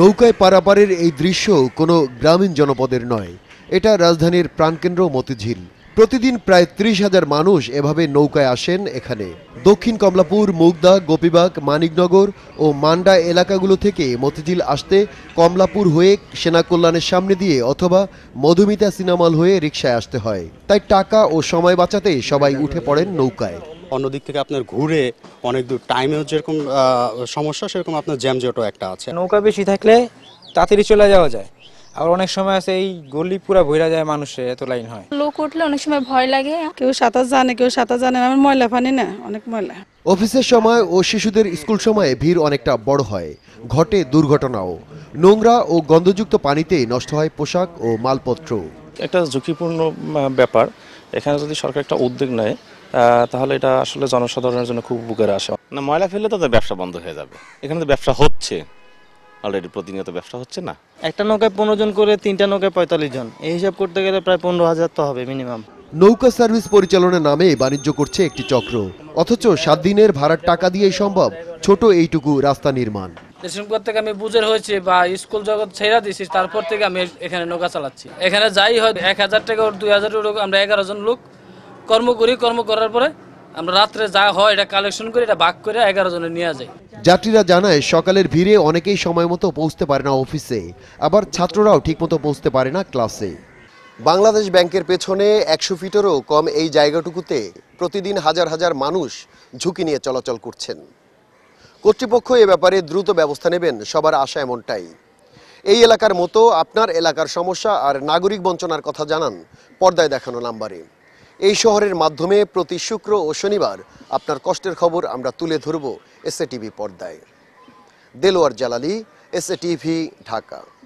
নৌকায় পারাপারের এই দৃশ্য কোনো গ্রামীণ জনপদের নয় এটা রাজধানীর প্রাণকেন্দ্র মতিঝিল প্রতিদিন প্রায় ত্রিশ হাজার মানুষ এভাবে নৌকায় আসেন এখানে দক্ষিণ কমলাপুর মুগদা গোপীবাগ মানিকনগর ও মান্ডা এলাকাগুলো থেকে মতিঝিল আসতে কমলাপুর হয়ে সেনাকল্যাণের সামনে দিয়ে অথবা মধুমিতা সিনেমাল হয়ে রিক্সায় আসতে হয় তাই টাকা ও সময় বাঁচাতে সবাই উঠে পড়েন নৌকায় অন্যদিক থেকে আপনার ঘুরে অনেক দূর টাইমেও যেরকম সমস্যা সেরকম আপনার জ্যামজটও একটা আছে নৌকা বেশি থাকলে তাড়াতাড়ি চলে যাওয়া যায় আবার অনেক সময় আছে এই গলি পুরা ভইরা যায় মানুষে এত লাইন হয় লোক উঠলে অনেক সময় ভয় লাগে কেউ সাঁতার জানে কেউ সাঁতার জানে না আমার ময়লা পানি না অনেক ময়লা অফিসের সময় ও শিশুদের স্কুল সময়ে ভিড় অনেকটা বড় হয় ঘটে দুর্ঘটনাও নোংরা ও গন্ধযুক্ত পানিতে নষ্ট হয় পোশাক ও মালপত্র একটা ঝুঁকিপূর্ণ ব্যাপার এখানে যদি সরকার একটা উদ্যোগ নেয় তাহলে এটা আসলে জনসাধারণের জন্য খুব উপকারে আসে না ময়লা ফেললে তাদের ব্যবসা বন্ধ হয়ে যাবে এখানে তো ব্যবসা হচ্ছে অলরেডি প্রতিনিয়ত ব্যবসা হচ্ছে না একটা নৌকায় পনেরো জন করে তিনটা নৌকায় পঁয়তাল্লিশ জন এই হিসাব করতে গেলে প্রায় পনেরো হাজার তো হবে মিনিমাম নৌকা সার্ভিস পরিচালনার নামে বাণিজ্য করছে একটি চক্র অথচ সাত দিনের ভাড়ার টাকা দিয়ে সম্ভব ছোট এইটুকু রাস্তা নির্মাণ রেশমকর থেকে আমি বুঝের হয়েছি বা স্কুল জগৎ ছেড়ে দিছি তারপর থেকে আমি এখানে নৌকা চালাচ্ছি এখানে যাই হয় এক হাজার টাকা দুই হাজার আমরা এগারো জন লোক কর্ম করি কর্ম করার পরে আমরা রাত্রে যা হয় এটা কালেকশন করে এটা ভাগ করে এগারো জনে নিয়ে যাই যাত্রীরা জানায় সকালের ভিড়ে অনেকেই সময় মতো পৌঁছতে পারে না অফিসে আবার ছাত্ররাও ঠিকমতো পৌঁছতে পারে না ক্লাসে বাংলাদেশ ব্যাংকের পেছনে একশো ফিটেরও কম এই জায়গাটুকুতে প্রতিদিন হাজার হাজার মানুষ ঝুঁকি নিয়ে চলাচল করছেন কর্তৃপক্ষ এ ব্যাপারে দ্রুত ব্যবস্থা নেবেন সবার আশা এমনটাই এই এলাকার মতো আপনার এলাকার সমস্যা আর নাগরিক বঞ্চনার কথা জানান পর্দায় দেখানো নাম্বারে এই শহরের মাধ্যমে প্রতি শুক্র ও শনিবার আপনার কষ্টের খবর আমরা তুলে ধরব এসএ টিভি পর্দায় দেলোয়ার জালালি এ টিভি ঢাকা